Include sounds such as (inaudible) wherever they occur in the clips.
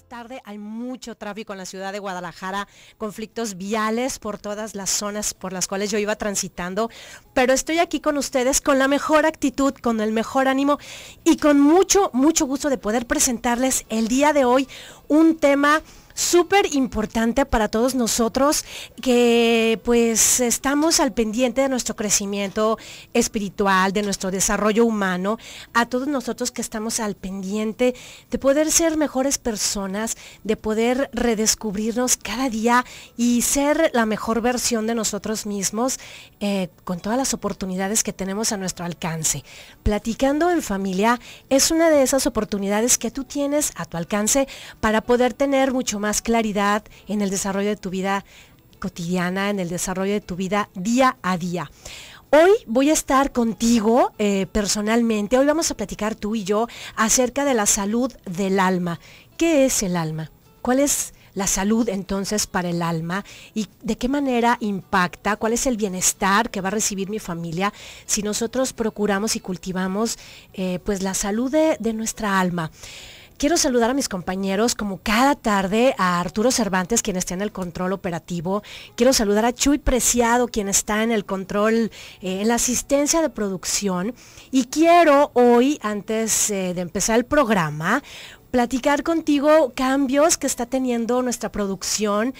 tarde, hay mucho tráfico en la ciudad de Guadalajara, conflictos viales por todas las zonas por las cuales yo iba transitando, pero estoy aquí con ustedes con la mejor actitud, con el mejor ánimo y con mucho, mucho gusto de poder presentarles el día de hoy un tema súper importante para todos nosotros que pues estamos al pendiente de nuestro crecimiento espiritual, de nuestro desarrollo humano, a todos nosotros que estamos al pendiente de poder ser mejores personas, de poder redescubrirnos cada día y ser la mejor versión de nosotros mismos eh, con todas las oportunidades que tenemos a nuestro alcance. Platicando en familia es una de esas oportunidades que tú tienes a tu alcance para poder tener mucho más claridad en el desarrollo de tu vida cotidiana, en el desarrollo de tu vida día a día. Hoy voy a estar contigo eh, personalmente, hoy vamos a platicar tú y yo acerca de la salud del alma. ¿Qué es el alma? ¿Cuál es la salud entonces para el alma y de qué manera impacta, cuál es el bienestar que va a recibir mi familia si nosotros procuramos y cultivamos eh, pues la salud de nuestra alma. Quiero saludar a mis compañeros como cada tarde, a Arturo Cervantes, quien está en el control operativo. Quiero saludar a Chuy Preciado, quien está en el control, eh, en la asistencia de producción. Y quiero hoy, antes eh, de empezar el programa, platicar contigo cambios que está teniendo nuestra producción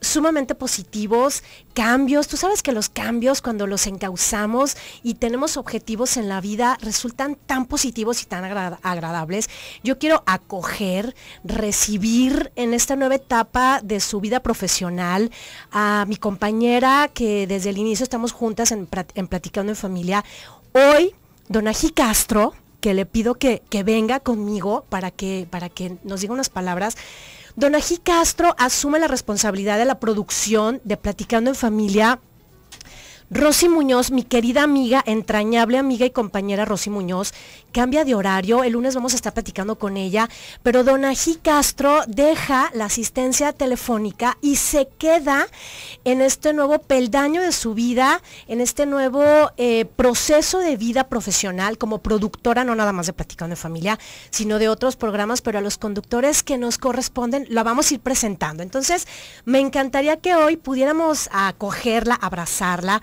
sumamente positivos, cambios. Tú sabes que los cambios cuando los encauzamos y tenemos objetivos en la vida resultan tan positivos y tan agradables. Yo quiero acoger, recibir en esta nueva etapa de su vida profesional a mi compañera que desde el inicio estamos juntas en, Platicando en Familia. Hoy, Donají Castro, que le pido que, venga conmigo para que, para que nos diga unas palabras Donají Castro asume la responsabilidad de la producción de Platicando en Familia Rosy Muñoz, mi querida amiga, entrañable amiga y compañera Rosy Muñoz, cambia de horario, el lunes vamos a estar platicando con ella, pero Donají Castro deja la asistencia telefónica y se queda en este nuevo peldaño de su vida, en este nuevo eh, proceso de vida profesional como productora, no nada más de Platicando de Familia, sino de otros programas, pero a los conductores que nos corresponden la vamos a ir presentando. Entonces, me encantaría que hoy pudiéramos acogerla, abrazarla,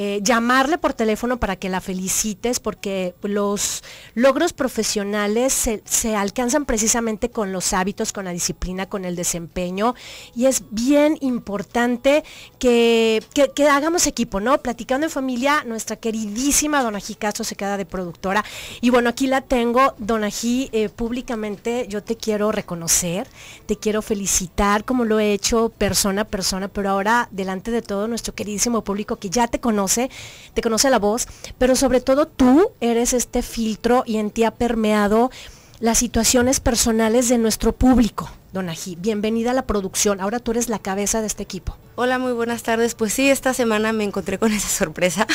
Eh, llamarle por teléfono para que la felicites, porque los logros profesionales se, alcanzan precisamente con los hábitos, con la disciplina, con el desempeño, y es bien importante que, hagamos equipo, ¿no? Platicando en familia, nuestra queridísima Donají Castro se queda de productora, y bueno, aquí la tengo, Donají, eh, públicamente yo te quiero reconocer, te quiero felicitar como lo he hecho persona a persona, pero ahora delante de todo nuestro queridísimo público que ya te conoce, te conoce la voz, pero sobre todo tú eres este filtro y en ti ha permeado las situaciones personales de nuestro público. Don bienvenida a la producción. Ahora tú eres la cabeza de este equipo. Hola, muy buenas tardes. Pues sí, esta semana me encontré con (laughs) esa sorpresa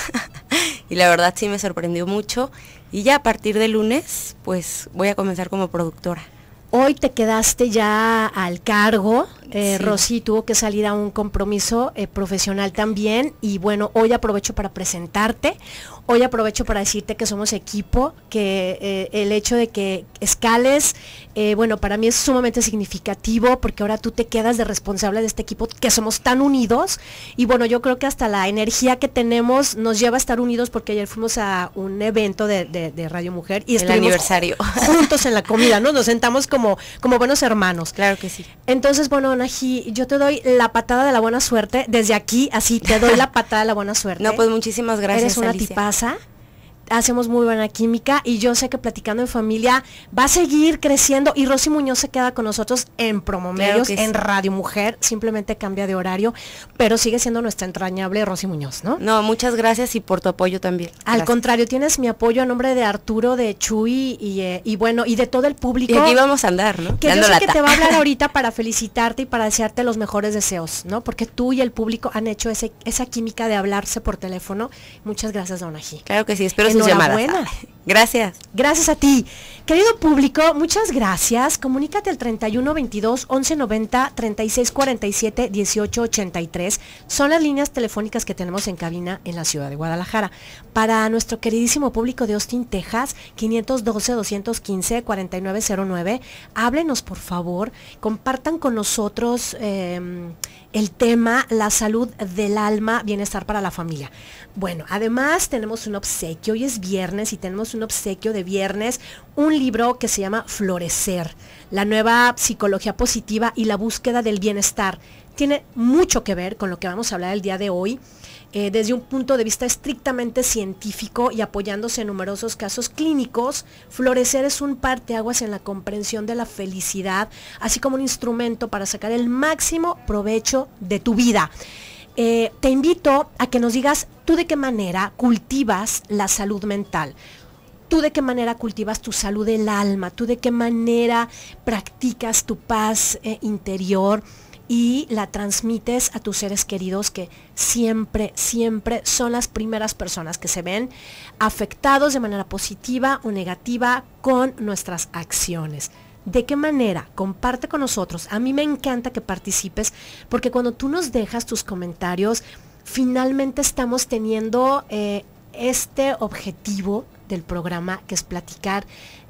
(laughs) y la verdad sí me sorprendió mucho. Y ya a partir de lunes, pues voy a comenzar como productora. Hoy te quedaste ya al cargo. Eh, Rosy tuvo que salir a un compromiso eh, profesional también y bueno, hoy aprovecho para presentarte. Hoy aprovecho para decirte que somos equipo, que eh, el hecho de que escales, eh, bueno, para mí es sumamente significativo porque ahora tú te quedas de responsable de este equipo, que somos tan unidos. Y bueno, yo creo que hasta la energía que tenemos nos lleva a estar unidos porque ayer fuimos a un evento de, Radio Mujer y el aniversario. juntos en la comida, ¿no? Nos sentamos como, como buenos hermanos. Claro que sí. Entonces, bueno, Naji, yo te doy la patada de la buena suerte. Desde aquí, así, te doy la (laughs) patada de la buena suerte. No, pues muchísimas gracias. Eres una Alicia. Elsa hacemos muy buena química y yo sé que platicando en familia va a seguir creciendo y Rosy Muñoz se queda con nosotros en Promomedios, en Radio Mujer, simplemente cambia de horario, pero sigue siendo nuestra entrañable Rosy Muñoz, ¿no? No, muchas gracias y por tu apoyo también. Al contrario, tienes mi apoyo a nombre de Arturo, de Chuy eh, y, bueno, y de todo el público. Y aquí vamos a andar, ¿no? Que es que te va a hablar (laughs) ahorita para felicitarte y para desearte los mejores deseos, ¿no? Porque tú y el público han hecho esa química de hablarse por teléfono. Muchas gracias, Donají. Claro que sí, espero Gracias. Gracias a ti. Querido público, muchas gracias. Comunícate al 31 22 11 90 36 47 18 83. Son las líneas telefónicas que tenemos en cabina en la ciudad de Guadalajara. Para nuestro queridísimo público de Austin, Texas, 512 215 4909, háblenos por favor, compartan con nosotros em, el tema la salud del alma, bienestar para la familia. Bueno, además tenemos un obsequio es viernes y tenemos un obsequio de viernes, un libro que se llama Florecer, la nueva psicología positiva y la búsqueda del bienestar. Tiene mucho que ver con lo que vamos a hablar el día de hoy. Eh, desde un punto de vista estrictamente científico y apoyándose en numerosos casos clínicos, Florecer es un parteaguas en la comprensión de la felicidad, así como un instrumento para sacar el máximo provecho de tu vida. Eh, te invito a que nos digas tú de qué manera cultivas la salud mental. Tú de qué manera cultivas tu salud del alma, tú de qué manera practicas tu paz eh, interior y la transmites a tus seres queridos que siempre, siempre son las primeras personas que se ven afectados de manera positiva o negativa con nuestras acciones de qué manera comparte con nosotros. A mí me encanta que participes porque cuando tú nos dejas tus comentarios, finalmente estamos teniendo eh, este objetivo del programa que es platicar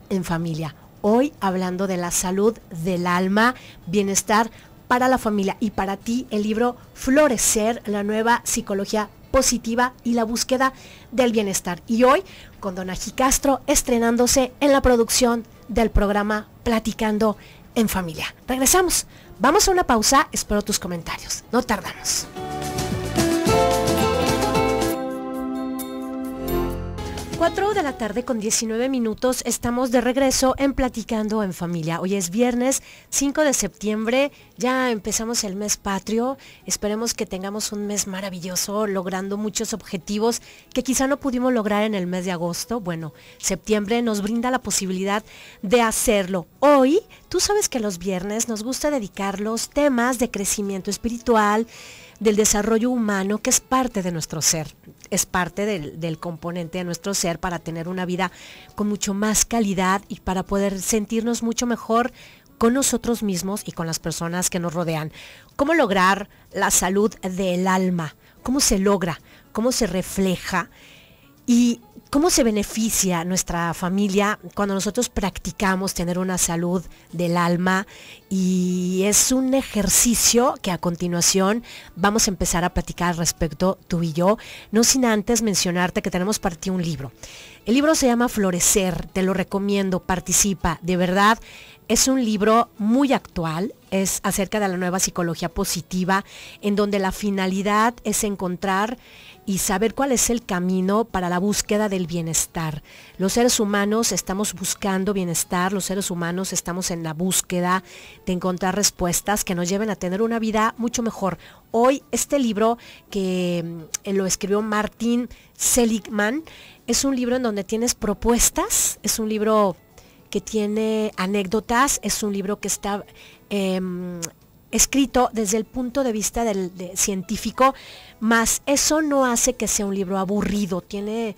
en familia. Hoy hablando de la salud del alma, bienestar para la familia y para ti el libro Florecer, la nueva psicología positiva y la búsqueda del bienestar. Y hoy con Donaji Castro estrenándose en la producción del programa Platicando en Familia. Regresamos. Vamos a una pausa, espero tus comentarios. No tardamos. 4 de la tarde con 19 minutos estamos de regreso en Platicando en Familia. Hoy es viernes 5 de septiembre, ya empezamos el mes patrio. Esperemos que tengamos un mes maravilloso, logrando muchos objetivos que quizá no pudimos lograr en el mes de agosto. Bueno, septiembre nos brinda la posibilidad de hacerlo. Hoy, tú sabes que los viernes nos gusta dedicar los temas de crecimiento espiritual, del desarrollo humano que es parte de nuestro ser es parte del, componente de nuestro ser para tener una vida con mucho más calidad y para poder sentirnos mucho mejor con nosotros mismos y con las personas que nos rodean. ¿Cómo lograr la salud del alma? ¿Cómo se logra? ¿Cómo se refleja? ¿Y cómo se beneficia nuestra familia cuando nosotros practicamos tener una salud del alma? Y es un ejercicio que a continuación vamos a empezar a platicar al respecto tú y yo, no sin antes mencionarte que tenemos para ti un libro. El libro se llama Florecer, te lo recomiendo, participa, de verdad. Es un libro muy actual, es acerca de la nueva psicología positiva, en donde la finalidad es encontrar y saber cuál es el camino para la búsqueda del bienestar. Los seres humanos estamos buscando bienestar, los seres humanos estamos en la búsqueda de encontrar respuestas que nos lleven a tener una vida mucho mejor. Hoy este libro que mm, eh, lo escribió Martín Seligman es un libro en donde tienes propuestas, es un libro que tiene anécdotas, es un libro que está em, escrito desde el punto de vista del científico, más eso no hace que sea un libro aburrido, tiene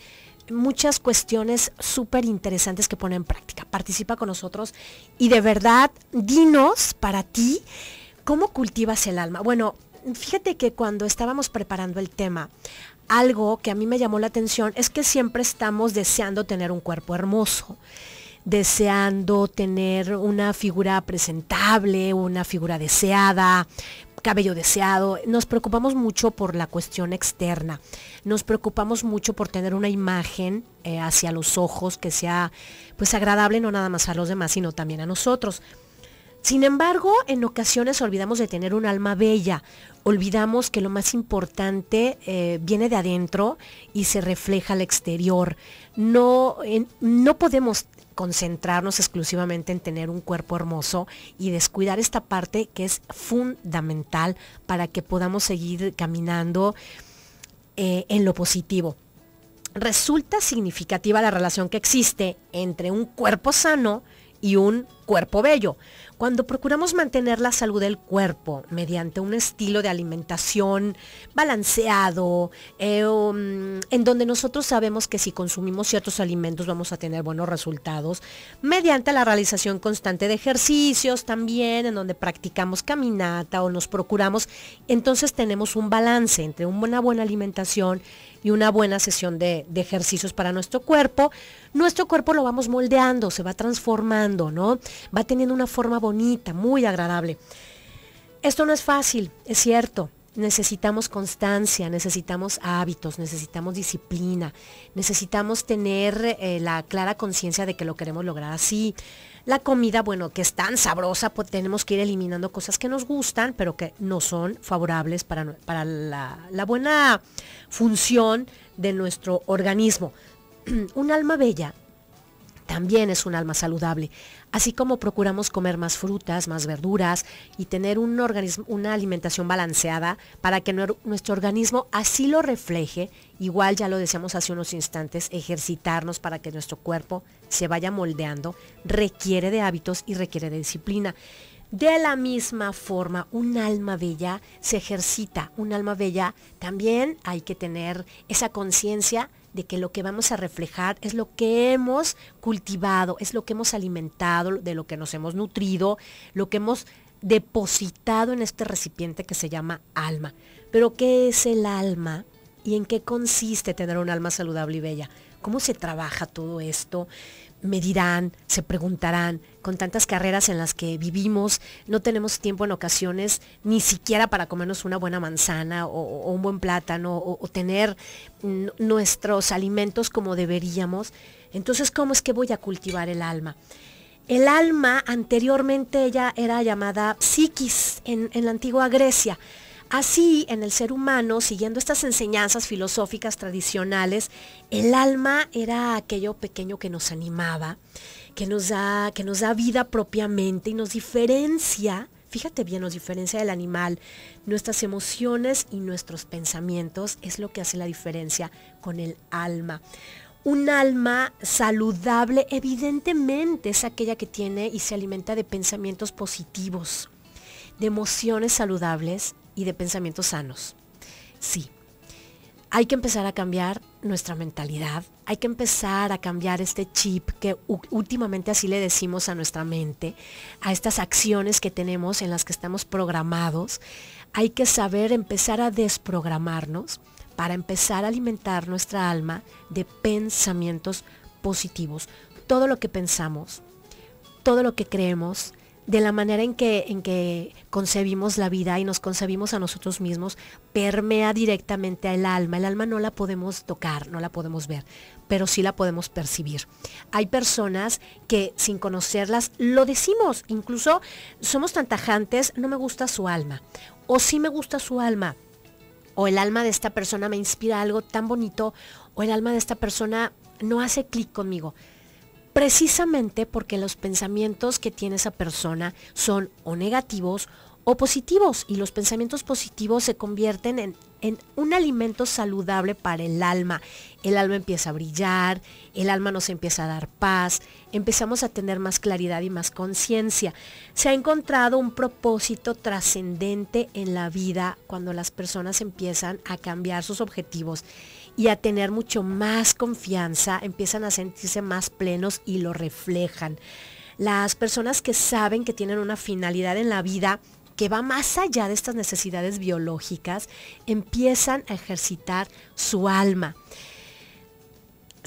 muchas cuestiones súper interesantes que pone en práctica. Participa con nosotros y de verdad, dinos para ti cómo cultivas el alma. Bueno, fíjate que cuando estábamos preparando el tema, algo que a mí me llamó la atención es que siempre estamos deseando tener un cuerpo hermoso deseando tener una figura presentable, una figura deseada, cabello deseado, nos preocupamos mucho por la cuestión externa, nos preocupamos mucho por tener una imagen eh, hacia los ojos que sea pues agradable no nada más a los demás, sino también a nosotros. Sin embargo, en ocasiones olvidamos de tener un alma bella, olvidamos que lo más importante eh, viene de adentro y se refleja al exterior. No, no podemos concentrarnos exclusivamente en tener un cuerpo hermoso y descuidar esta parte que es fundamental para que podamos seguir caminando eh, en lo positivo. Resulta significativa la relación que existe entre un cuerpo sano y un cuerpo bello. Cuando procuramos mantener la salud del cuerpo mediante un estilo de alimentación balanceado, eh, um, en donde nosotros sabemos que si consumimos ciertos alimentos vamos a tener buenos resultados, mediante la realización constante de ejercicios también, en donde practicamos caminata o nos procuramos, entonces tenemos un balance entre una buena alimentación y una buena sesión de, ejercicios para nuestro cuerpo. Nuestro cuerpo lo vamos moldeando, se va transformando, ¿no? Va teniendo una forma bonita muy agradable. Esto no es fácil, es cierto. Necesitamos constancia, necesitamos hábitos, necesitamos disciplina, necesitamos tener eh, la clara conciencia de que lo queremos lograr así. La comida, bueno, que es tan sabrosa, pues tenemos que ir eliminando cosas que nos gustan, pero que no son favorables para, para la buena función de nuestro organismo. (clears throat) Un alma bella también es un alma saludable. Así como procuramos comer más frutas, más verduras y tener un organismo, una alimentación balanceada para que nuestro organismo así lo refleje, igual ya lo decíamos hace unos instantes, ejercitarnos para que nuestro cuerpo se vaya moldeando, requiere de hábitos y requiere de disciplina. De la misma forma, un alma bella se ejercita, un alma bella también hay que tener esa conciencia de que lo que vamos a reflejar es lo que hemos cultivado, es lo que hemos alimentado, de lo que nos hemos nutrido, lo que hemos depositado en este recipiente que se llama alma. Pero ¿qué es el alma? ¿Y en qué consiste tener un alma saludable y bella? ¿Cómo se trabaja todo esto? medirán, se preguntarán, con tantas carreras en las que vivimos, no tenemos tiempo en ocasiones ni siquiera para comernos una buena manzana o, un buen plátano o, tener nuestros alimentos como deberíamos. Entonces, ¿cómo es que voy a cultivar el alma? El alma anteriormente ella era llamada psiquis en la antigua Grecia. Así, en el ser humano, siguiendo estas enseñanzas filosóficas tradicionales, el alma era aquello pequeño que nos animaba, que nos da, que nos da vida propiamente y nos diferencia, fíjate bien, nos diferencia del animal. Nuestras emociones y nuestros pensamientos es lo que hace la diferencia con el alma. Un alma saludable evidentemente es aquella que tiene y se alimenta de pensamientos positivos, de emociones saludables y de pensamientos sanos. Sí, hay que empezar a cambiar nuestra mentalidad, hay que empezar a cambiar este chip que últimamente así le decimos a nuestra mente, a estas acciones que tenemos en las que estamos programados. Hay que saber empezar a desprogramarnos para empezar a alimentar nuestra alma de pensamientos positivos. Todo lo que pensamos, todo lo que creemos, de la manera en que, en que concebimos la vida y nos concebimos a nosotros mismos, permea directamente al alma. El alma no la podemos tocar, no la podemos ver, pero sí la podemos percibir. Hay personas que sin conocerlas lo decimos, incluso somos tan tajantes, no me gusta su alma, o sí me gusta su alma, o el alma de esta persona me inspira algo tan bonito, o el alma de esta persona no hace clic conmigo precisamente porque los pensamientos que tiene esa persona son o negativos o positivos y los pensamientos positivos se convierten en, un alimento saludable para el alma. El alma empieza a brillar, el alma nos empieza a dar paz, empezamos a tener más claridad y más conciencia. Se ha encontrado un propósito trascendente en la vida cuando las personas empiezan a cambiar sus objetivos y a tener mucho más confianza, empiezan a sentirse más plenos y lo reflejan. Las personas que saben que tienen una finalidad en la vida que va más allá de estas necesidades biológicas, empiezan a ejercitar su alma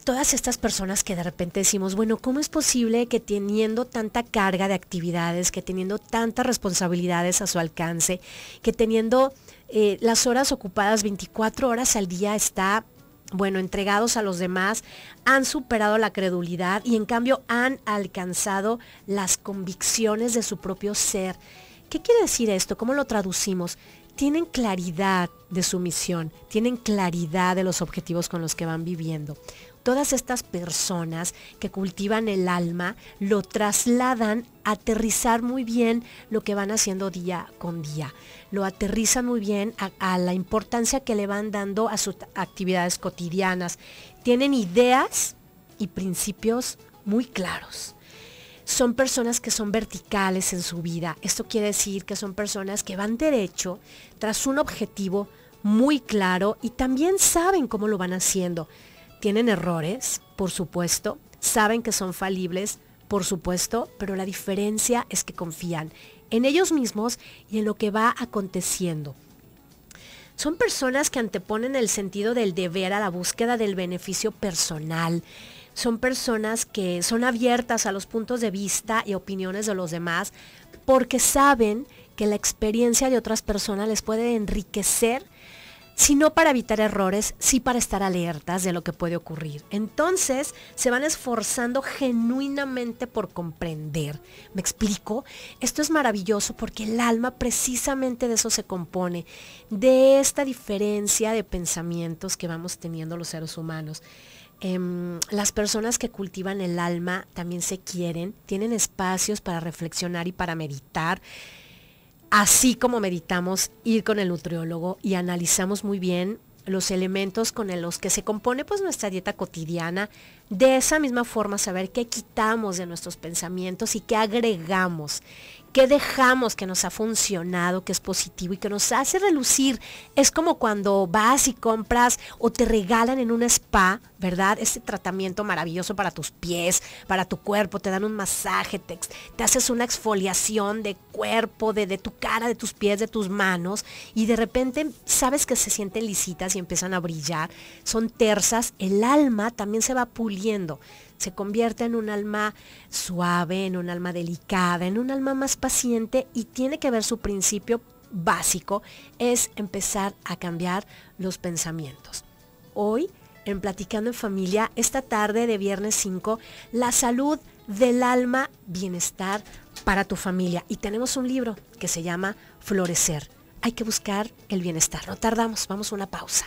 todas estas personas que de repente decimos, bueno, ¿cómo es posible que teniendo tanta carga de actividades, que teniendo tantas responsabilidades a su alcance, que teniendo eh, las horas ocupadas 24 horas al día está bueno, entregados a los demás, han superado la credulidad y en cambio han alcanzado las convicciones de su propio ser. ¿Qué quiere decir esto? ¿Cómo lo traducimos? Tienen claridad de su misión, tienen claridad de los objetivos con los que van viviendo. Todas estas personas que cultivan el alma lo trasladan a aterrizar muy bien lo que van haciendo día con día lo aterriza muy bien a, a la importancia que le van dando a sus actividades cotidianas. Tienen ideas y principios muy claros son personas que son verticales en su vida. Esto quiere decir que son personas que van derecho tras un objetivo muy claro y también saben cómo lo van haciendo. Tienen errores, por supuesto, saben que son falibles, por supuesto, pero la diferencia es que confían en ellos mismos y en lo que va aconteciendo. Son personas que anteponen el sentido del deber a la búsqueda del beneficio personal. Son personas que son abiertas a los puntos de vista y opiniones de los demás porque saben que la experiencia de otras personas les puede enriquecer sino para evitar errores, sí para estar alertas de lo que puede ocurrir. Entonces, se van esforzando genuinamente por comprender. ¿Me explico? Esto es maravilloso porque el alma precisamente de eso se compone, de esta diferencia de pensamientos que vamos teniendo los seres humanos. Em, las personas que cultivan el alma también se quieren, tienen espacios para reflexionar y para meditar así como meditamos, ir con el nutriólogo y analizamos muy bien los elementos con los que se compone pues nuestra dieta cotidiana, de esa misma forma saber qué quitamos de nuestros pensamientos y qué agregamos. ¿Qué dejamos que nos ha funcionado, que es positivo y que nos hace relucir? Es como cuando vas y compras o te regalan en un spa, ¿verdad? Este tratamiento maravilloso para tus pies, para tu cuerpo, te dan un masaje, te, te haces una exfoliación de cuerpo, de, de, tu cara, de tus pies, de tus manos y de repente sabes que se sienten lisitas y empiezan a brillar, son tersas, el alma también se va puliendo se convierte en un alma suave, en un alma delicada, en un alma más paciente y tiene que ver su principio básico, es empezar a cambiar los pensamientos. Hoy, en Platicando en Familia, esta tarde de viernes 5, la salud del alma, bienestar para tu familia. Y tenemos un libro que se llama Florecer. Hay que buscar el bienestar. No tardamos, vamos a una pausa.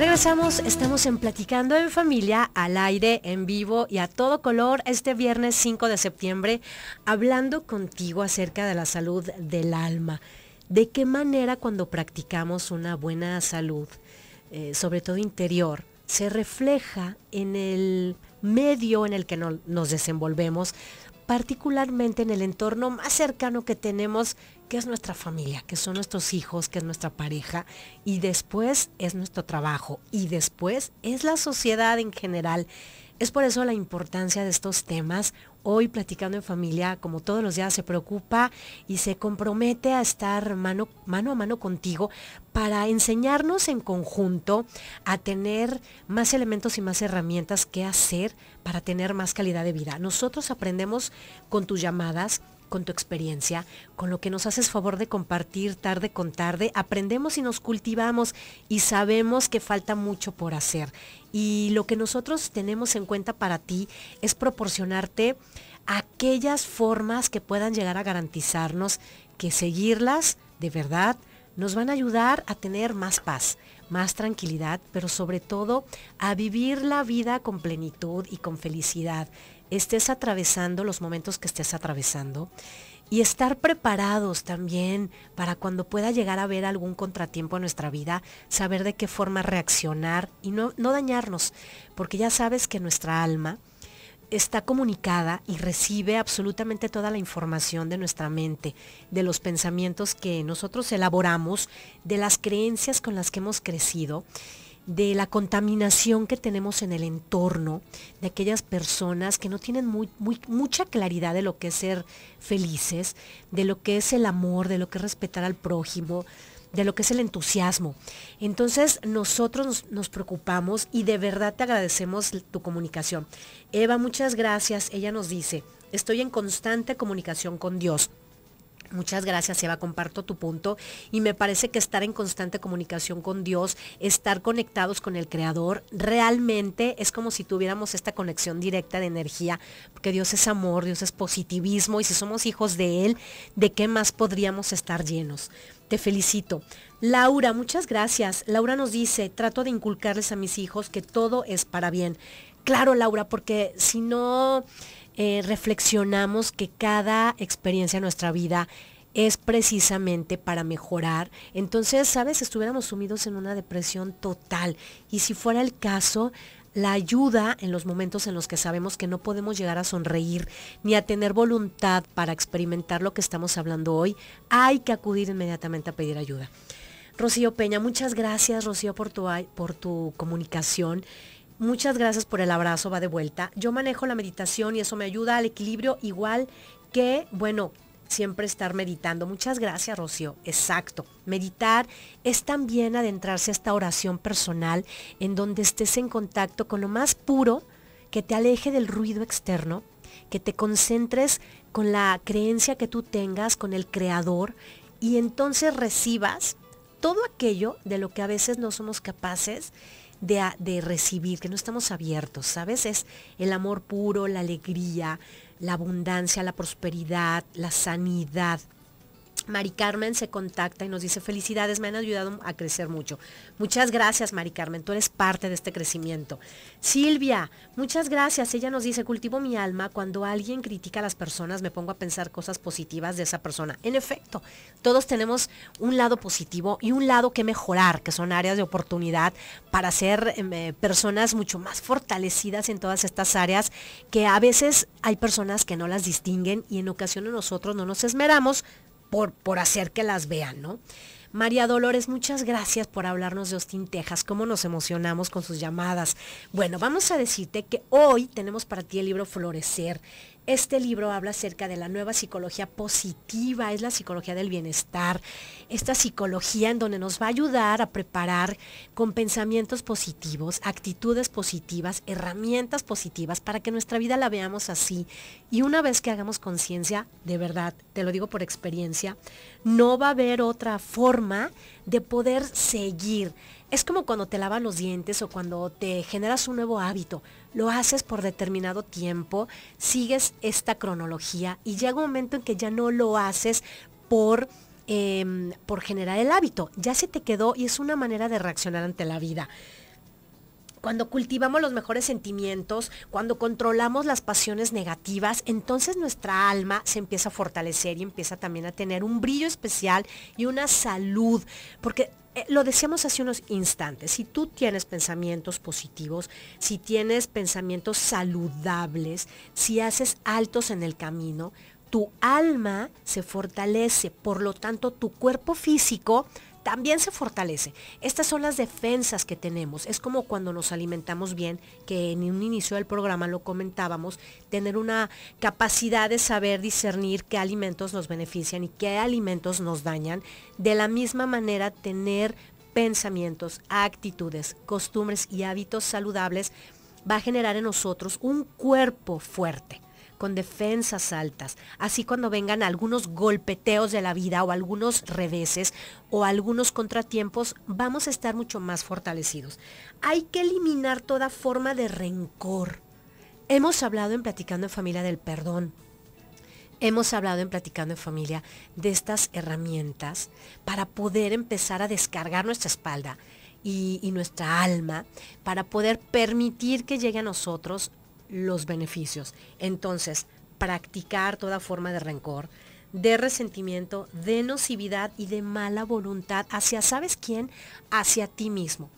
Regresamos, estamos en Platicando en Familia, al aire, en vivo y a todo color este viernes 5 de septiembre, hablando contigo acerca de la salud del alma. ¿De qué manera cuando practicamos una buena salud, eh, sobre todo interior, se refleja en el medio en el que nos desenvolvemos, particularmente en el entorno más cercano que tenemos que es nuestra familia, que son nuestros hijos, que es nuestra pareja, y después es nuestro trabajo, y después es la sociedad en general. Es por eso la importancia de estos temas. Hoy platicando en familia, como todos los días, se preocupa y se compromete a estar mano, mano a mano contigo para enseñarnos en conjunto a tener más elementos y más herramientas que hacer para tener más calidad de vida. Nosotros aprendemos con tus llamadas, con tu experiencia, con lo que nos haces favor de compartir tarde con tarde. Aprendemos y nos cultivamos y sabemos que falta mucho por hacer. Y lo que nosotros tenemos en cuenta para ti es proporcionarte aquellas formas que puedan llegar a garantizarnos que seguirlas de verdad nos van a ayudar a tener más paz, más tranquilidad, pero sobre todo a vivir la vida con plenitud y con felicidad estés atravesando los momentos que estés atravesando y estar preparados también para cuando pueda llegar a haber algún contratiempo en nuestra vida, saber de qué forma reaccionar y no, no dañarnos, porque ya sabes que nuestra alma está comunicada y recibe absolutamente toda la información de nuestra mente, de los pensamientos que nosotros elaboramos, de las creencias con las que hemos crecido de la contaminación que tenemos en el entorno, de aquellas personas que no tienen muy, mucha claridad de lo que es ser felices, de lo que es el amor, de lo que es respetar al prójimo, de lo que es el entusiasmo. Entonces nosotros nos, preocupamos y de verdad te agradecemos tu comunicación. Eva, muchas gracias. Ella nos dice, estoy en constante comunicación con Dios. Muchas gracias, Eva. Comparto tu punto. Y me parece que estar en constante comunicación con Dios, estar conectados con el Creador, realmente es como si tuviéramos esta conexión directa de energía, porque Dios es amor, Dios es positivismo, y si somos hijos de Él, ¿de qué más podríamos estar llenos? Te felicito. Laura, muchas gracias. Laura nos dice, trato de inculcarles a mis hijos que todo es para bien. Claro, Laura, porque si no eh, reflexionamos que cada experiencia en nuestra vida es precisamente para mejorar. Entonces, ¿sabes? Estuviéramos sumidos en una depresión total. Y si fuera el caso, la ayuda en los momentos en los que sabemos que no podemos llegar a sonreír ni a tener voluntad para experimentar lo que estamos hablando hoy, hay que acudir inmediatamente a pedir ayuda. Rocío Peña, muchas gracias Rocío por tu, por tu comunicación Muchas gracias por el abrazo, va de vuelta. Yo manejo la meditación y eso me ayuda al equilibrio igual que, bueno, siempre estar meditando. Muchas gracias, Rocío. Exacto. Meditar es también adentrarse a esta oración personal en donde estés en contacto con lo más puro, que te aleje del ruido externo, que te concentres con la creencia que tú tengas, con el creador, y entonces recibas todo aquello de lo que a veces no somos capaces de, de recibir, que no estamos abiertos, ¿sabes? Es el amor puro, la alegría, la abundancia, la prosperidad, la sanidad. Mari Carmen se contacta y nos dice, felicidades, me han ayudado a crecer mucho. Muchas gracias, Mari Carmen, tú eres parte de este crecimiento. Silvia, muchas gracias. Ella nos dice, cultivo mi alma, cuando alguien critica a las personas me pongo a pensar cosas positivas de esa persona. En efecto, todos tenemos un lado positivo y un lado que mejorar, que son áreas de oportunidad para ser em, eh, personas mucho más fortalecidas en todas estas áreas, que a veces hay personas que no las distinguen y en ocasiones nosotros no nos esmeramos por, hacer que las vean, ¿no? María Dolores, muchas gracias por hablarnos de Austin, Texas. Cómo nos emocionamos con sus llamadas. Bueno, vamos a decirte que hoy tenemos para ti el libro Florecer este libro habla acerca de la nueva psicología positiva, es la psicología del bienestar, esta psicología en donde nos va a ayudar a preparar con pensamientos positivos, actitudes positivas, herramientas positivas para que nuestra vida la veamos así. Y una vez que hagamos conciencia, de verdad, te lo digo por experiencia, no va a haber otra forma de poder seguir. Es como cuando te lavas los dientes o cuando te generas un nuevo hábito. Lo haces por determinado tiempo, sigues esta cronología y llega un momento en que ya no lo haces por em, por generar el hábito. Ya se te quedó y es una manera de reaccionar ante la vida. Cuando cultivamos los mejores sentimientos, cuando controlamos las pasiones negativas, entonces nuestra alma se empieza a fortalecer y empieza también a tener un brillo especial y una salud. Porque eh, lo decíamos hace unos instantes, si tú tienes pensamientos positivos, si tienes pensamientos saludables, si haces altos en el camino, tu alma se fortalece, por lo tanto tu cuerpo físico también se fortalece. Estas son las defensas que tenemos. Es como cuando nos alimentamos bien, que en un inicio del programa lo comentábamos, tener una capacidad de saber discernir qué alimentos nos benefician y qué alimentos nos dañan. De la misma manera, tener pensamientos, actitudes, costumbres y hábitos saludables va a generar en nosotros un cuerpo fuerte con defensas altas. Así cuando vengan algunos golpeteos de la vida o algunos reveses o algunos contratiempos, vamos a estar mucho más fortalecidos. Hay que eliminar toda forma de rencor. Hemos hablado en Platicando en Familia del perdón. Hemos hablado en Platicando en Familia de estas herramientas para poder empezar a descargar nuestra espalda y, nuestra alma para poder permitir que llegue a nosotros los beneficios. Entonces, practicar toda forma de rencor, de resentimiento, de nocividad y de mala voluntad hacia, ¿sabes quién? Hacia ti mismo.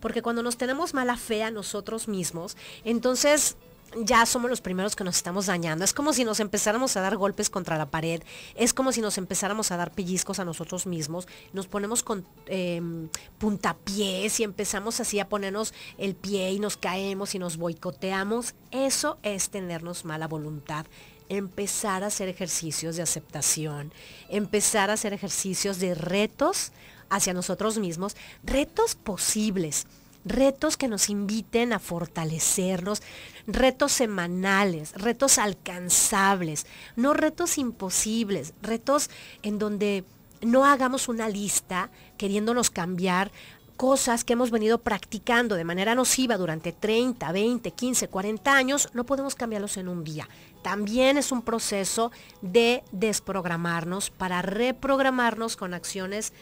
Porque cuando nos tenemos mala fe a nosotros mismos, entonces ya somos los primeros que nos estamos dañando. Es como si nos empezáramos a dar golpes contra la pared, es como si nos empezáramos a dar pellizcos a nosotros mismos, nos ponemos con em, puntapiés y empezamos así a ponernos el pie y nos caemos y nos boicoteamos. Eso es tenernos mala voluntad empezar a hacer ejercicios de aceptación, empezar a hacer ejercicios de retos hacia nosotros mismos, retos posibles retos que nos inviten a fortalecernos, retos semanales, retos alcanzables, no retos imposibles, retos en donde no hagamos una lista queriéndonos cambiar cosas que hemos venido practicando de manera nociva durante 30, 20, 15, 40 años, no podemos cambiarlos en un día. También es un proceso de desprogramarnos para reprogramarnos con acciones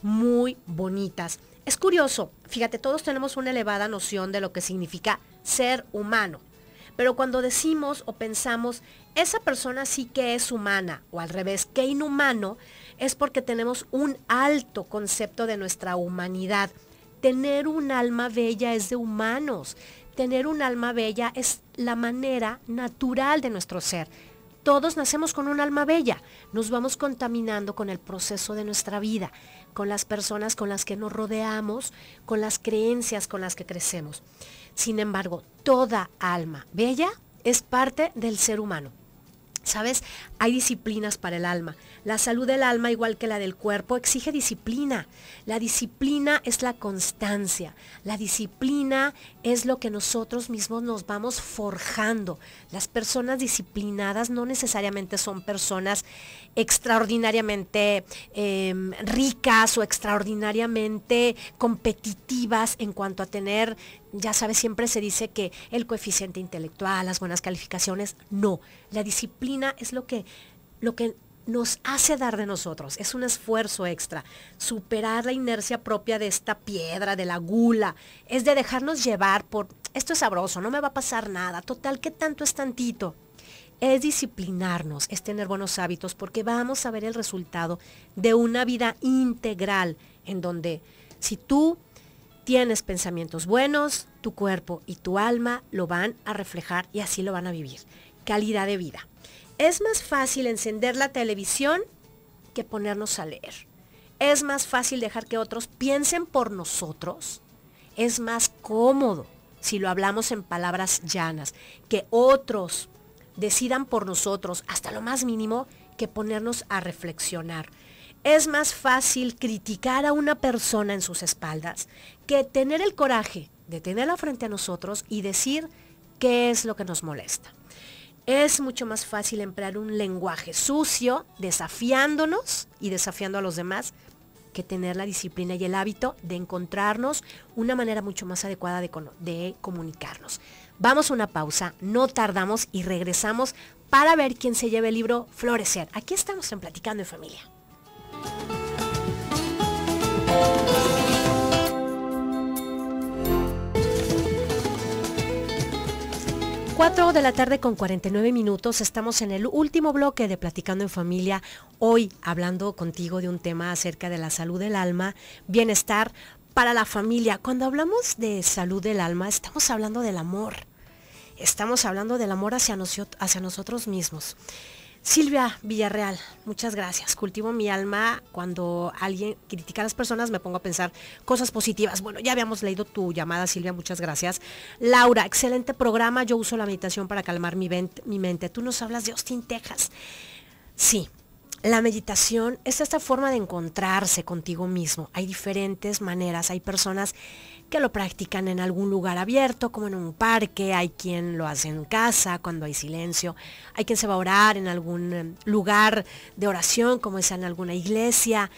muy bonitas. Es curioso, fíjate, todos tenemos una elevada noción de lo que significa ser humano. Pero cuando decimos o pensamos, esa persona sí que es humana, o al revés, que inhumano, es porque tenemos un alto concepto de nuestra humanidad. Tener un alma bella es de humanos. Tener un alma bella es la manera natural de nuestro ser. Todos nacemos con un alma bella, nos vamos contaminando con el proceso de nuestra vida, con las personas con las que nos rodeamos, con las creencias con las que crecemos. Sin embargo, toda alma bella es parte del ser humano. ¿Sabes? Hay disciplinas para el alma. La salud del alma, igual que la del cuerpo, exige disciplina. La disciplina es la constancia. La disciplina es lo que nosotros mismos nos vamos forjando. Las personas disciplinadas no necesariamente son personas extraordinariamente em, ricas o extraordinariamente competitivas en cuanto a tener, ya sabes, siempre se dice que el coeficiente intelectual, las buenas calificaciones, no. La disciplina es lo que lo que nos hace dar de nosotros. Es un esfuerzo extra. Superar la inercia propia de esta piedra, de la gula. Es de dejarnos llevar por, esto es sabroso, no me va a pasar nada. Total, que tanto es tantito? Es disciplinarnos, es tener buenos hábitos, porque vamos a ver el resultado de una vida integral, en donde si tú tienes pensamientos buenos, tu cuerpo y tu alma lo van a reflejar y así lo van a vivir. Calidad de vida. Es más fácil encender la televisión que ponernos a leer. Es más fácil dejar que otros piensen por nosotros. Es más cómodo, si lo hablamos en palabras llanas, que otros decidan por nosotros hasta lo más mínimo que ponernos a reflexionar. Es más fácil criticar a una persona en sus espaldas que tener el coraje de tenerla frente a nosotros y decir qué es lo que nos molesta es mucho más fácil emplear un lenguaje sucio, desafiándonos y desafiando a los demás, que tener la disciplina y el hábito de encontrarnos una manera mucho más adecuada de, comunicarnos. Vamos a una pausa, no tardamos y regresamos para ver quién se lleva el libro Florecer. Aquí estamos en Platicando en Familia. 4 de la tarde con 49 minutos estamos en el último bloque de Platicando en Familia, hoy hablando contigo de un tema acerca de la salud del alma, bienestar para la familia. Cuando hablamos de salud del alma estamos hablando del amor, estamos hablando del amor hacia, hacia nosotros mismos. Silvia Villarreal, muchas gracias. Cultivo mi alma cuando alguien critica a las personas, me pongo a pensar cosas positivas. Bueno, ya habíamos leído tu llamada, Silvia, muchas gracias. Laura, excelente programa. Yo uso la meditación para calmar mi, mente. Tú nos hablas de Austin, Texas. Sí, la meditación es esta forma de encontrarse contigo mismo. Hay diferentes maneras, hay personas que lo practican en algún lugar abierto, como en un parque, hay quien lo hace en casa cuando hay silencio, hay quien se va a orar en algún em, lugar de oración, como es en alguna iglesia.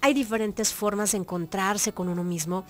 Hay diferentes formas de encontrarse con uno mismo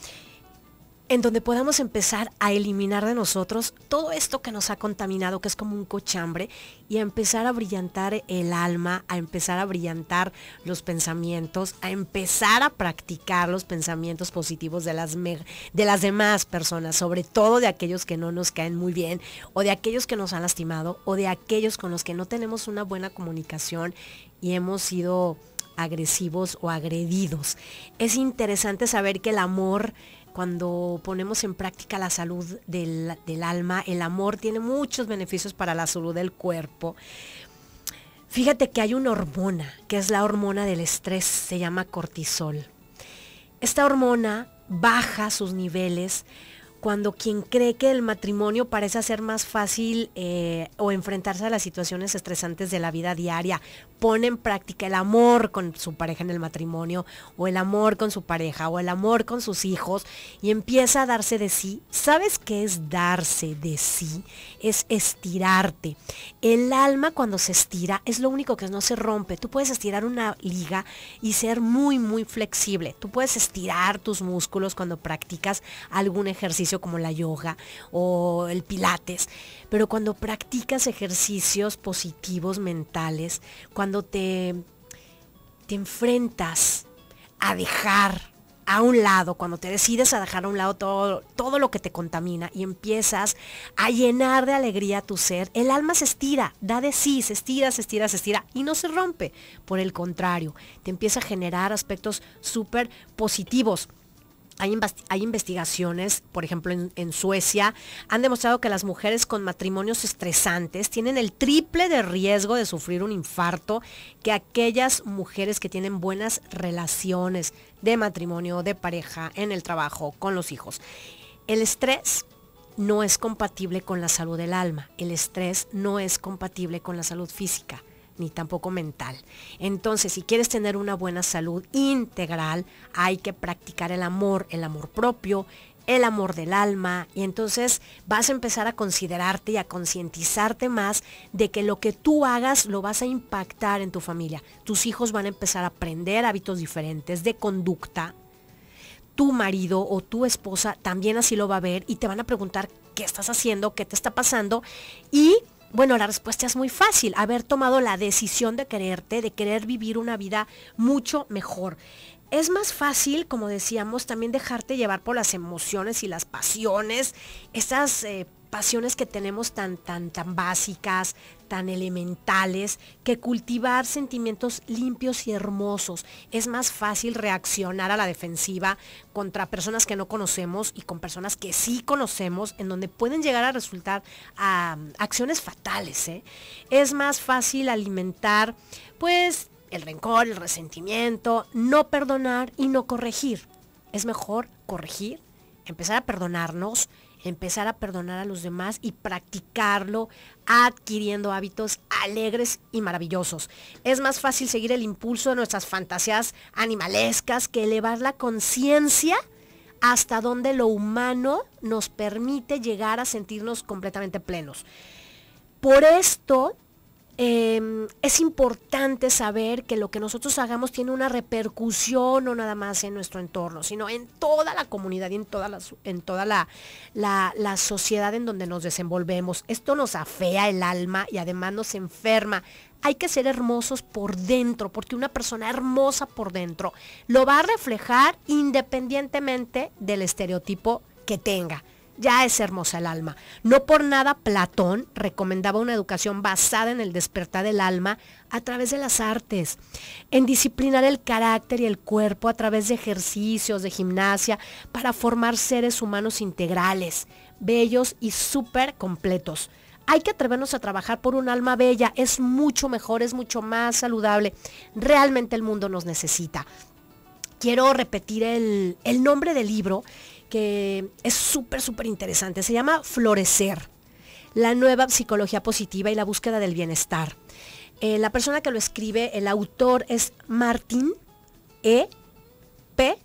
en donde podamos empezar a eliminar de nosotros todo esto que nos ha contaminado, que es como un cochambre, y a empezar a brillantar el alma, a empezar a brillantar los pensamientos, a empezar a practicar los pensamientos positivos de las, de las demás personas, sobre todo de aquellos que no nos caen muy bien, o de aquellos que nos han lastimado, o de aquellos con los que no tenemos una buena comunicación y hemos sido agresivos o agredidos. Es interesante saber que el amor cuando ponemos en práctica la salud del, alma, el amor tiene muchos beneficios para la salud del cuerpo. Fíjate que hay una hormona, que es la hormona del estrés, se llama cortisol. Esta hormona baja sus niveles cuando quien cree que el matrimonio parece ser más fácil eh, o enfrentarse a las situaciones estresantes de la vida diaria, pone en práctica el amor con su pareja en el matrimonio, o el amor con su pareja, o el amor con sus hijos, y empieza a darse de sí. ¿Sabes qué es darse de sí? Es estirarte. El alma cuando se estira es lo único que no se rompe. Tú puedes estirar una liga y ser muy, muy flexible. Tú puedes estirar tus músculos cuando practicas algún ejercicio como la yoga o el pilates. Pero cuando practicas ejercicios positivos mentales, cuando cuando te, enfrentas a dejar a un lado, cuando te decides a dejar a un lado todo, todo lo que te contamina y empiezas a llenar de alegría tu ser, el alma se estira, da de sí, se estira, se estira, se estira y no se rompe. Por el contrario, te empieza a generar aspectos súper positivos. Hay, investigaciones, por ejemplo, en, Suecia, han demostrado que las mujeres con matrimonios estresantes tienen el triple de riesgo de sufrir un infarto que aquellas mujeres que tienen buenas relaciones de matrimonio, de pareja, en el trabajo, con los hijos. El estrés no es compatible con la salud del alma. El estrés no es compatible con la salud física ni tampoco mental. Entonces, si quieres tener una buena salud integral, hay que practicar el amor, el amor propio, el amor del alma y entonces vas a empezar a considerarte y a concientizarte más de que lo que tú hagas lo vas a impactar en tu familia. Tus hijos van a empezar a aprender hábitos diferentes de conducta. Tu marido o tu esposa también así lo va a ver y te van a preguntar qué estás haciendo, qué te está pasando y bueno, la respuesta es muy fácil, haber tomado la decisión de quererte, de querer vivir una vida mucho mejor. Es más fácil, como decíamos, también dejarte llevar por las emociones y las pasiones, esas eh, pasiones que tenemos tan, tan, tan básicas, tan elementales que cultivar sentimientos limpios y hermosos. Es más fácil reaccionar a la defensiva contra personas que no conocemos y con personas que sí conocemos, en donde pueden llegar a resultar a, acciones fatales. ¿eh? Es más fácil alimentar, pues, el rencor, el resentimiento, no perdonar y no corregir. Es mejor corregir, empezar a perdonarnos empezar a perdonar a los demás y practicarlo adquiriendo hábitos alegres y maravillosos. Es más fácil seguir el impulso de nuestras fantasías animalescas que elevar la conciencia hasta donde lo humano nos permite llegar a sentirnos completamente plenos. Por esto Em, es importante saber que lo que nosotros hagamos tiene una repercusión no nada más en nuestro entorno, sino en toda la comunidad y en toda en toda la, la sociedad en donde nos desenvolvemos. Esto nos afea el alma y además nos enferma. Hay que ser hermosos por dentro, porque una persona hermosa por dentro lo va a reflejar independientemente del estereotipo que tenga ya es hermosa el alma. No por nada Platón recomendaba una educación basada en el despertar del alma a través de las artes, en disciplinar el carácter y el cuerpo a través de ejercicios, de gimnasia, para formar seres humanos integrales, bellos y súper completos. Hay que atrevernos a trabajar por un alma bella, es mucho mejor, es mucho más saludable. Realmente el mundo nos necesita quiero repetir el, el, nombre del libro que es súper, súper interesante. Se llama Florecer, la nueva psicología positiva y la búsqueda del bienestar. Eh, la persona que lo escribe, el autor es Martin E. P.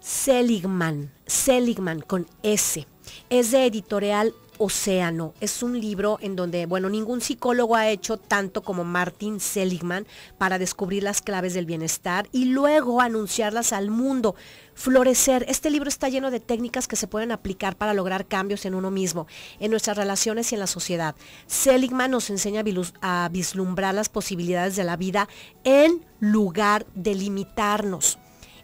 Seligman, Seligman con S. Es de editorial océano. Es un libro en donde, bueno, ningún psicólogo ha hecho tanto como Martin Seligman para descubrir las claves del bienestar y luego anunciarlas al mundo. Florecer. Este libro está lleno de técnicas que se pueden aplicar para lograr cambios en uno mismo, en nuestras relaciones y en la sociedad. Seligman nos enseña a vislumbrar las posibilidades de la vida en lugar de limitarnos.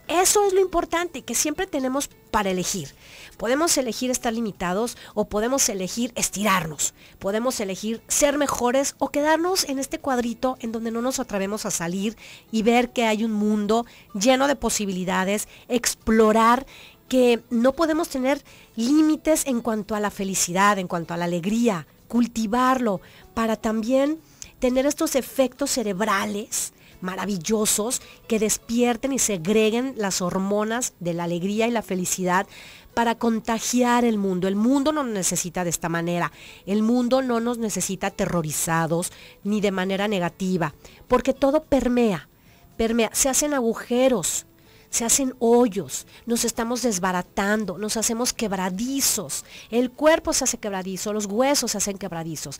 Eso es lo importante, que siempre tenemos para elegir. Podemos elegir estar limitados o podemos elegir estirarnos. Podemos elegir ser mejores o quedarnos en este cuadrito en donde no nos atrevemos a salir y ver que hay un mundo lleno de posibilidades, explorar que no podemos tener límites en cuanto a la felicidad, en cuanto a la alegría, cultivarlo para también tener estos efectos cerebrales maravillosos que despierten y segreguen las hormonas de la alegría y la felicidad para contagiar el mundo. El mundo no nos necesita de esta manera. El mundo no nos necesita aterrorizados ni de manera negativa, porque todo permea, permea, se hacen agujeros, se hacen hoyos, nos estamos desbaratando, nos hacemos quebradizos, el cuerpo se hace quebradizo, los huesos se hacen quebradizos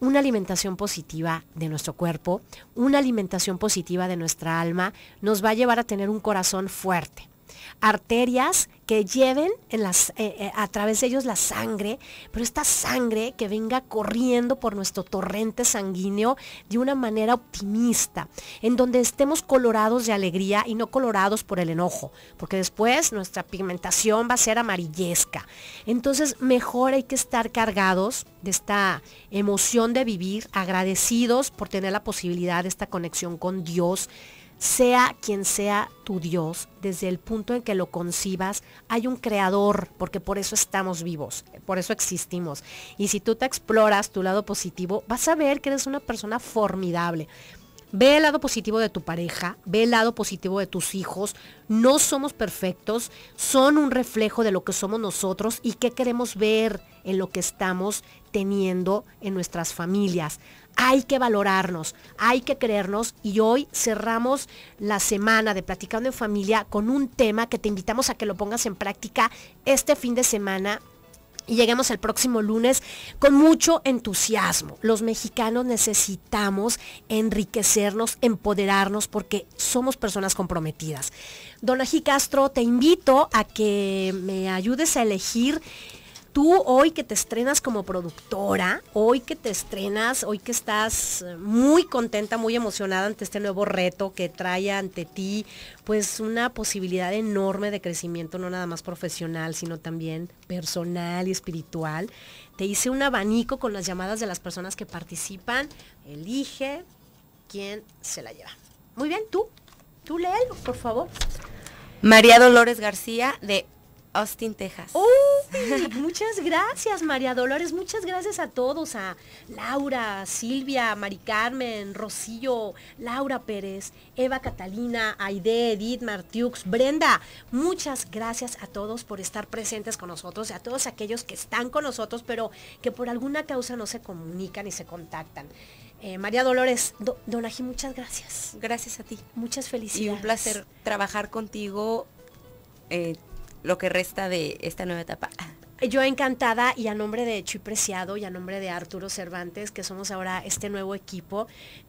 una alimentación positiva de nuestro cuerpo, una alimentación positiva de nuestra alma, nos va a llevar a tener un corazón fuerte arterias que lleven eh, eh, a través de ellos la sangre, pero esta sangre que venga corriendo por nuestro torrente sanguíneo de una manera optimista, en donde estemos colorados de alegría y no colorados por el enojo, porque después nuestra pigmentación va a ser amarillesca. Entonces mejor hay que estar cargados de esta emoción de vivir, agradecidos por tener la posibilidad de esta conexión con Dios sea quien sea tu Dios, desde el punto en que lo concibas, hay un creador, porque por eso estamos vivos, por eso existimos. Y si tú te exploras tu lado positivo, vas a ver que eres una persona formidable. Ve el lado positivo de tu pareja, ve el lado positivo de tus hijos. No somos perfectos, son un reflejo de lo que somos nosotros y qué queremos ver en lo que estamos teniendo en nuestras familias. Hay que valorarnos, hay que creernos y hoy cerramos la semana de Platicando en Familia con un tema que te invitamos a que lo pongas en práctica este fin de semana y lleguemos el próximo lunes con mucho entusiasmo. Los mexicanos necesitamos enriquecernos, empoderarnos, porque somos personas comprometidas. Donají Castro, te invito a que me ayudes a elegir Tú hoy que te estrenas como productora, hoy que te estrenas, hoy que estás eh, muy contenta, muy emocionada ante este nuevo reto que trae ante ti, pues una posibilidad enorme de crecimiento, no nada más profesional, sino también personal y espiritual. Te hice un abanico con las llamadas de las personas que participan. Elige quién se la lleva. Muy bien, tú, tú léelo, por favor. María Dolores García de Austin, Texas. Uy, (laughs) muchas gracias, María Dolores. Muchas gracias a todos, a Laura, Silvia, Mari Carmen, Rocío, Laura Pérez, Eva Catalina, Aide, Edith, Martiux, Brenda. Muchas gracias a todos por estar presentes con nosotros, y a todos aquellos que están con nosotros, pero que por alguna causa no se comunican y se contactan. Eh, María Dolores, do, muchas gracias. Gracias a ti. Muchas felicidades. Y un placer trabajar contigo. Eh, lo que resta de esta nueva etapa. Yo encantada y a nombre de Chuy Preciado y a nombre de Arturo Cervantes, que somos ahora este nuevo equipo,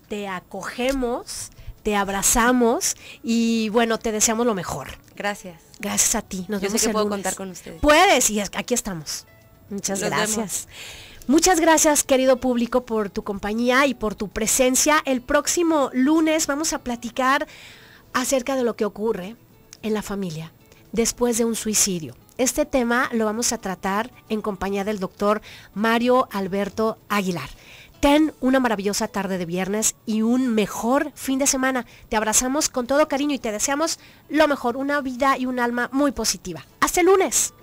te acogemos, te abrazamos y bueno, te deseamos lo mejor. Gracias. Gracias a ti. Nos Yo vemos sé que puedo contar con ustedes. Puedes y aquí estamos. Muchas gracias. Muchas gracias, querido público, por tu compañía y por tu presencia. El próximo lunes vamos a platicar acerca de lo que ocurre en la familia después de un suicidio. Este tema lo vamos a tratar en compañía del doctor Mario Alberto Aguilar. Ten una maravillosa tarde de viernes y un mejor fin de semana. Te abrazamos con todo cariño y te deseamos lo mejor, una vida y un alma muy positiva. Hasta el lunes.